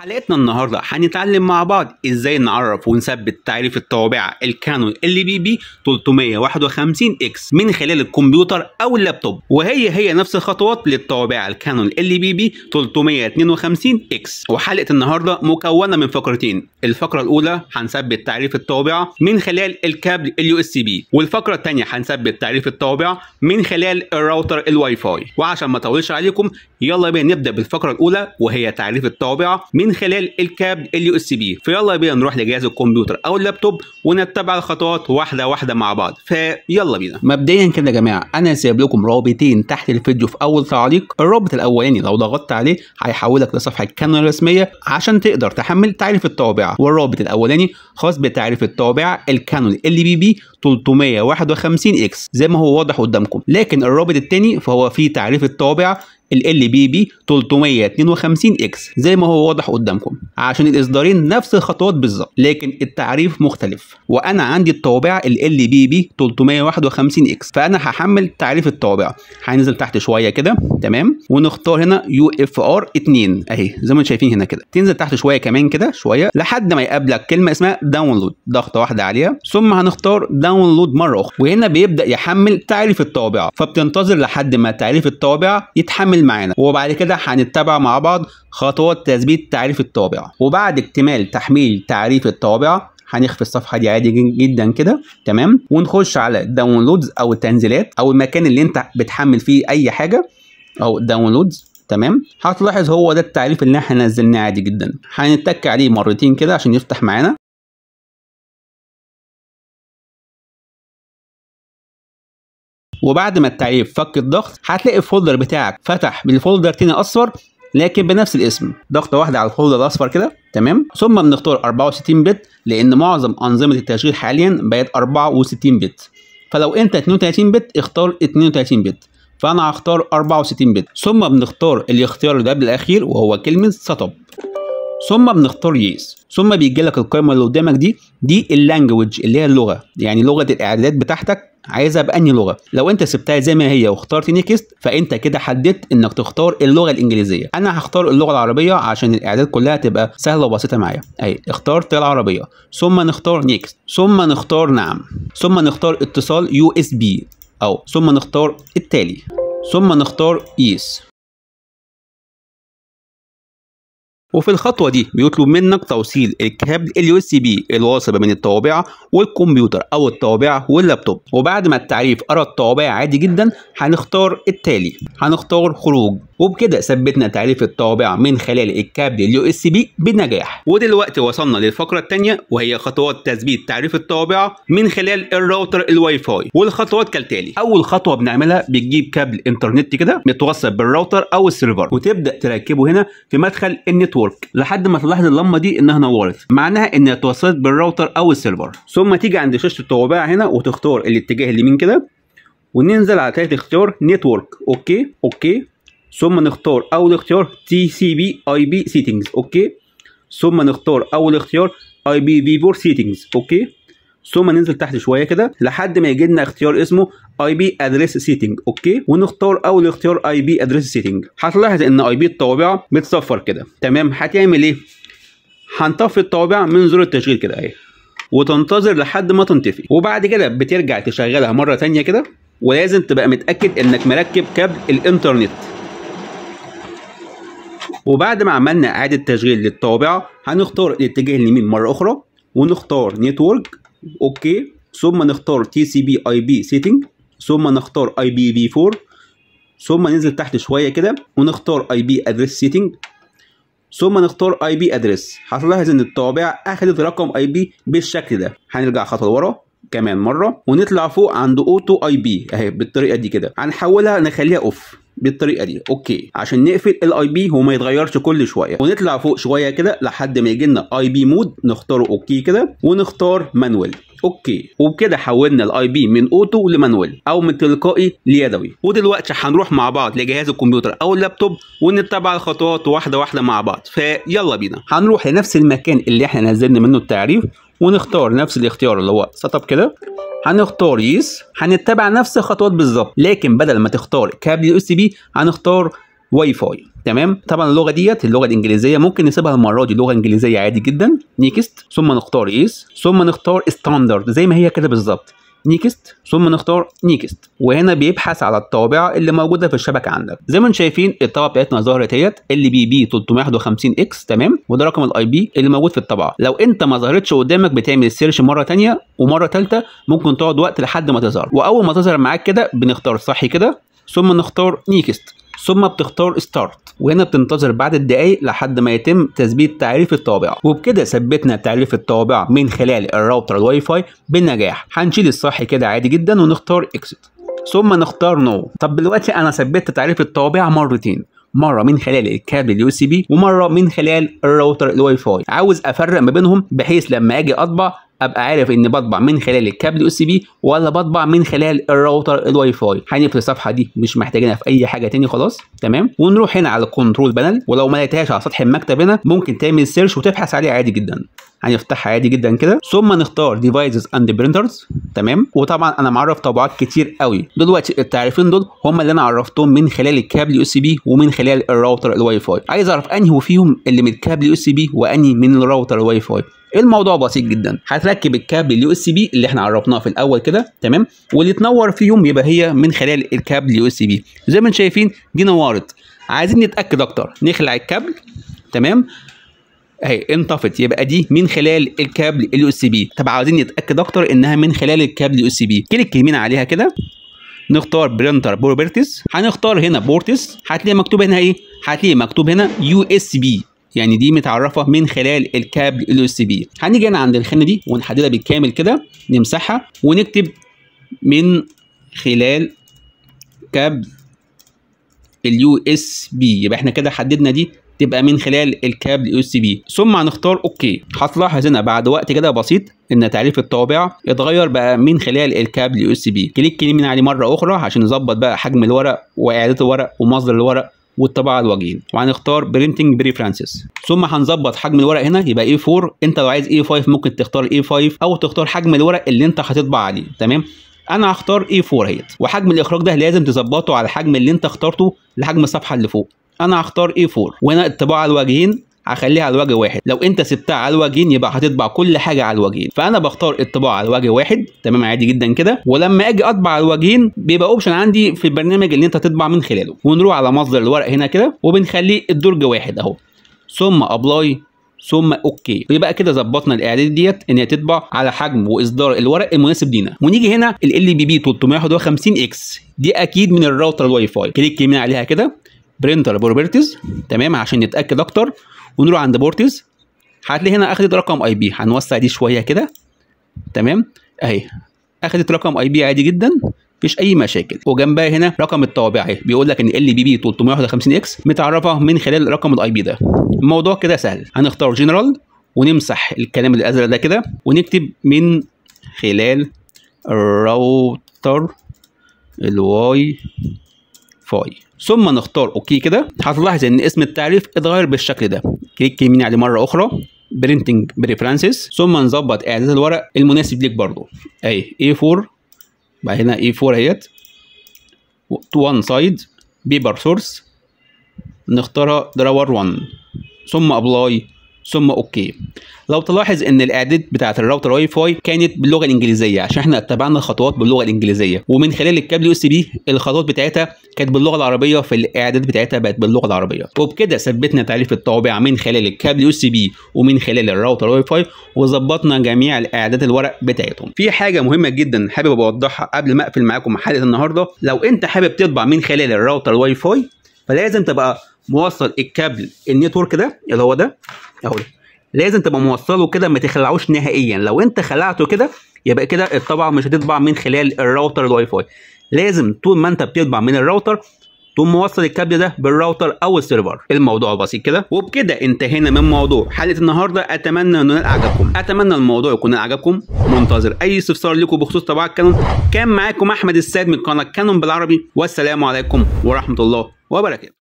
حلقتنا النهارده هنتعلم مع بعض ازاي نعرف ونثبت تعريف الطوابعه الكانون ال بي بي 351 اكس من خلال الكمبيوتر او اللابتوب وهي هي نفس الخطوات للطوابعه الكانون ال بي بي 352 اكس وحلقه النهارده مكونه من فقرتين الفقره الاولى هنثبت تعريف الطوابعه من خلال الكابل اليو اس بي والفقره الثانيه هنثبت تعريف الطوابعه من خلال الراوتر الواي فاي وعشان ما اطولش عليكم يلا بينا نبدا بالفقره الاولى وهي تعريف الطوابعه من من خلال الكابل اليو اس بي فيلا بينا نروح لجهاز الكمبيوتر او اللابتوب ونتبع الخطوات واحده واحده مع بعض فيلا بينا مبدئيا كده يا جماعه انا سايب لكم رابطين تحت الفيديو في اول تعليق الرابط الاولاني لو ضغطت عليه هيحولك لصفحه كانون الرسميه عشان تقدر تحمل تعريف الطوابع والرابط الاولاني خاص بتعريف الطوابع الكانون ال بي بي 351 اكس زي ما هو واضح قدامكم لكن الرابط الثاني فهو فيه تعريف الطوابع ال بي بي 352 اكس زي ما هو واضح قدامكم عشان الاصدارين نفس الخطوات بالظبط لكن التعريف مختلف وانا عندي الطوابع ال بي بي 351 اكس فانا هحمل تعريف الطوابع هننزل تحت شويه كده تمام ونختار هنا يو اف ار 2 اهي زي ما انتم شايفين هنا كده تنزل تحت شويه كمان كده شويه لحد ما يقابلك كلمه اسمها داونلود ضغطه واحده عليها ثم هنختار داونلود مره اخرى وهنا بيبدا يحمل تعريف الطوابع فبتنتظر لحد ما تعريف الطوابع يتحمل هيكمل معانا وبعد كده هنتبع مع بعض خطوات تثبيت تعريف الطابع وبعد اكتمال تحميل تعريف الطابع هنخفي الصفحه دي عادي جدا كده تمام ونخش على داونلودز او التنزيلات او المكان اللي انت بتحمل فيه اي حاجه او داونلودز تمام هتلاحظ هو ده التعريف اللي احنا نزلناه عادي جدا هنتك عليه مرتين كده عشان يفتح معانا وبعد ما التعريف فك الضغط هتلاقي الفولدر بتاعك فتح بالفولدر تاني اصفر لكن بنفس الاسم ضغطه واحده على الفولدر الاصفر كده تمام ثم بنختار 64 بت لان معظم انظمه التشغيل حاليا بقت 64 بت فلو انت 32 بت اختار 32 بت فانا هختار 64 بت ثم بنختار الاختيار اللي قبل الاخير وهو كلمه سطب ثم بنختار يس ثم بيجي لك القائمه اللي قدامك دي دي اللانجوج اللي هي اللغه يعني لغه الاعدادات بتاعتك عايزها بأني لغه لو انت سبتها زي ما هي واخترت نيكست فانت كده حددت انك تختار اللغه الانجليزيه انا هختار اللغه العربيه عشان الاعداد كلها تبقى سهله وبسيطه معايا اهي اخترت العربيه ثم نختار نيكست ثم نختار نعم ثم نختار اتصال يو اس بي او ثم نختار التالي ثم نختار يس وفي الخطوة دي بيطلب منك توصيل الكابل اليو اس بي الواصل بين الطوابعه والكمبيوتر أو الطوابعه واللابتوب وبعد ما التعريف أرى الطوابع عادي جدا هنختار التالي هنختار خروج وبكده ثبتنا تعريف الطوابع من خلال الكابل اليو اس بي بنجاح ودلوقتي وصلنا للفقره الثانيه وهي خطوات تثبيت تعريف الطوابع من خلال الراوتر الواي فاي والخطوات كالتالي اول خطوه بنعملها بتجيب كابل انترنت كده متوصل بالراوتر او السيرفر وتبدا تركبه هنا في مدخل النتورك لحد ما تلاحظ اللمبه دي انها نورت معناها انها اتوصلت بالراوتر او السيرفر ثم تيجي عند شاشه الطوابع هنا وتختار الاتجاه اليمين كده وننزل على تالت اختيار نتورك اوكي اوكي ثم نختار اول اختيار تي سي بي اي بي سيتنجز اوكي ثم نختار اول اختيار اي بي في 4 سيتنجز اوكي ثم ننزل تحت شويه كده لحد ما يجي لنا اختيار اسمه اي بي ادريس سيتنج اوكي ونختار اول اختيار اي بي ادريس سيتنج هتلاحظ ان اي بي الطوابع بتصفر كده تمام هتعمل ايه هنطفي الطوابع من زر التشغيل كده اهي وتنتظر لحد ما تنطفي وبعد كده بترجع تشغلها مره ثانيه كده ولازم تبقى متاكد انك مركب كابل الانترنت وبعد ما عملنا اعاده تشغيل للطابعه هنختار الاتجاه اليمين مره اخرى ونختار نتورك اوكي ثم نختار تي سي بي اي بي سيتنج ثم نختار اي بي في 4 ثم ننزل تحت شويه كده ونختار اي بي ادريس سيتنج ثم نختار اي بي ادريس هتلاحظ ان الطابعه اخدت رقم اي بي بالشكل ده هنرجع خطوه لورا كمان مره ونطلع فوق عند اوتو اي بي اهي بالطريقه دي كده هنحولها نخليها اوف بالطريقه دي اوكي عشان نقفل الاي بي وما يتغيرش كل شويه ونطلع فوق شويه كده لحد ما يجي لنا اي بي مود نختاره اوكي كده ونختار مانوال اوكي وبكده حولنا الاي بي من اوتو لمانوال او من تلقائي ليدوي ودلوقتي هنروح مع بعض لجهاز الكمبيوتر او اللابتوب ونتبع الخطوات واحده واحده مع بعض فيلا بينا هنروح لنفس المكان اللي احنا نزلنا منه التعريف ونختار نفس الاختيار اللي هو سيت اب كده هنختار يس هنتبع نفس الخطوات بالظبط لكن بدل ما تختار كابل يو اس بي هنختار واي فاي تمام طبعا اللغه ديت اللغه الانجليزيه ممكن نسيبها المره دي لغه انجليزيه عادي جدا نيكست ثم نختار يس ثم نختار ستاندرد زي ما هي كده بالظبط نيكست ثم نختار نيكست وهنا بيبحث على الطابعه اللي موجوده في الشبكه عندك زي ما انتم شايفين الطابعه بتاعتنا ظهرت اهيت ال بي بي 351 اكس تمام وده رقم الاي بي اللي موجود في الطبعه لو انت ما ظهرتش قدامك بتعمل السيرش مره ثانيه ومره ثالثه ممكن تقعد وقت لحد ما تظهر واول ما تظهر معاك كده بنختار صح كده ثم نختار نيكست ثم بتختار ستارت وهنا بتنتظر بعد الدقايق لحد ما يتم تثبيت تعريف الطابعه وبكده ثبتنا تعريف الطابعه من خلال الراوتر الواي فاي بالنجاح هنشيل الصح كده عادي جدا ونختار اكسيت ثم نختار نو طب دلوقتي انا ثبتت تعريف الطابعه مرتين مره من خلال الكابل اليو سي بي ومره من خلال الراوتر الواي فاي عاوز افرق ما بينهم بحيث لما اجي اطبع ابقى عارف اني بطبع من خلال الكابل يو اس بي ولا بطبع من خلال الراوتر الواي فاي هنقفل الصفحه دي مش محتاجينها في اي حاجه تاني خلاص تمام ونروح هنا على الكنترول بانل ولو ما لقيتهاش على سطح المكتب هنا ممكن تعمل سيرش وتبحث عليها عادي جدا هنفتحها عادي جدا كده ثم نختار ديفايسز اند برينترز تمام وطبعا انا معرف طبعات كتير قوي دلوقتي التعريفين دول هم اللي انا عرفتهم من خلال الكابل يو اس بي ومن خلال الراوتر الواي فاي عايز اعرف انهي فيهم اللي من الكابل يو اس بي وانهي من الراوتر الواي فاي الموضوع بسيط جدا هتركب الكابل اليو اس بي اللي احنا عرفناه في الاول كده تمام واللي تنور فيهم يبقى هي من خلال الكابل اليو اس بي زي ما انتم شايفين دي نورت عايزين نتاكد اكتر نخلع الكابل تمام اهي انطفت يبقى دي من خلال الكابل اليو اس بي طب عايزين نتاكد اكتر انها من خلال الكابل اليو اس بي كليك يمين عليها كده نختار برينتر بروبرتيز هنختار هنا بورتس هتلاقي مكتوب هنا ايه هتلاقي مكتوب هنا يو اس بي يعني دي متعرفه من خلال الكابل ال اس بي هنيجي هنا عند الخانه دي ونحددها بالكامل كده نمسحها ونكتب من خلال كابل اليو اس بي يبقى احنا كده حددنا دي تبقى من خلال الكابل يو اس بي ثم هنختار اوكي هتلاحظ هنا بعد وقت كده بسيط ان تعريف الطابع اتغير بقى من خلال الكابل يو اس بي كليك يمين عليه مره اخرى عشان نظبط بقى حجم الورق واعاده الورق ومصدر الورق والطباعه الواجهين وهنختار برينتنج بريفرنسز ثم هنظبط حجم الورق هنا يبقى a 4 انت لو عايز a 5 ممكن تختار a 5 او تختار حجم الورق اللي انت هتطبع عليه تمام انا هختار a 4 اهيت وحجم الاخراج ده لازم تظبطه على الحجم اللي انت اخترته لحجم الصفحه اللي فوق انا هختار a 4 وهنا الطباعه الوجهين هخليها على الوجه واحد لو انت سبتها على الوجهين يبقى هتطبع كل حاجه على الوجهين فانا بختار الطباعه على الوجه واحد تمام عادي جدا كده ولما اجي اطبع على الوجهين بيبقى اوبشن عندي في البرنامج اللي انت تطبع من خلاله ونروح على مصدر الورق هنا كده وبنخليه الدرج واحد اهو ثم ابلاي ثم اوكي ويبقى كده ظبطنا الاعداد ديت ان هي تطبع على حجم واصدار الورق المناسب لينا ونيجي هنا ال بي بي 351 اكس دي اكيد من الراوتر الواي فاي كليك يمين عليها كده برينتر بروبرتيز تمام عشان نتاكد اكتر ونروح عند بورتز هتلاقي هنا اخدت رقم اي بي هنوسع دي شويه كده تمام اهي اخدت رقم اي بي عادي جدا مفيش اي مشاكل وجنبها هنا رقم الطوابع اهي بيقول لك ان ال بي بي 351 اكس متعرفه من خلال رقم الاي بي ده الموضوع كده سهل هنختار جنرال ونمسح الكلام الازرق ده كده ونكتب من خلال الراوتر الواي فاي ثم نختار اوكي كده هتلاحظ ان اسم التعريف اتغير بالشكل ده كليك يمين عليه مره اخرى برينتنج بريفرنسز ثم نظبط اعداد الورق المناسب ليك برضو اهي A4 بقى هنا A4 اهيت تو وان سايد بيبر سورس نختارها دراور 1 ثم ابلاي ثم اوكي لو تلاحظ ان الاعداد بتاعه الراوتر واي فاي كانت باللغه الانجليزيه عشان احنا اتبعنا الخطوات باللغه الانجليزيه ومن خلال الكابل يو اس بي الخطوات بتاعتها كانت باللغه العربيه في الاعداد بتاعتها بقت باللغه العربيه وبكده ثبتنا تعريف الطوابع من خلال الكابل يو اس بي ومن خلال الراوتر واي فاي وظبطنا جميع الاعداد الورق بتاعتهم في حاجه مهمه جدا حابب اوضحها قبل ما اقفل معاكم حلقه النهارده لو انت حابب تطبع من خلال الراوتر واي فاي فلازم تبقى موصل الكابل النيتورك ده اللي هو ده اهو ده لازم تبقى موصله كده ما تخلعوش نهائيا لو انت خلعته كده يبقى كده الطبعه مش هتطبع من خلال الراوتر الواي فاي لازم طول ما انت بتطبع من الراوتر تقوم موصل الكابل ده بالراوتر او السيرفر الموضوع بسيط كده وبكده انتهينا من موضوع حلقه النهارده اتمنى انه اعجابكم اتمنى الموضوع يكون اعجابكم منتظر اي استفسار لكم بخصوص طباعه كانون كان معاكم احمد الساد من قناه كانون بالعربي والسلام عليكم ورحمه الله وبركاته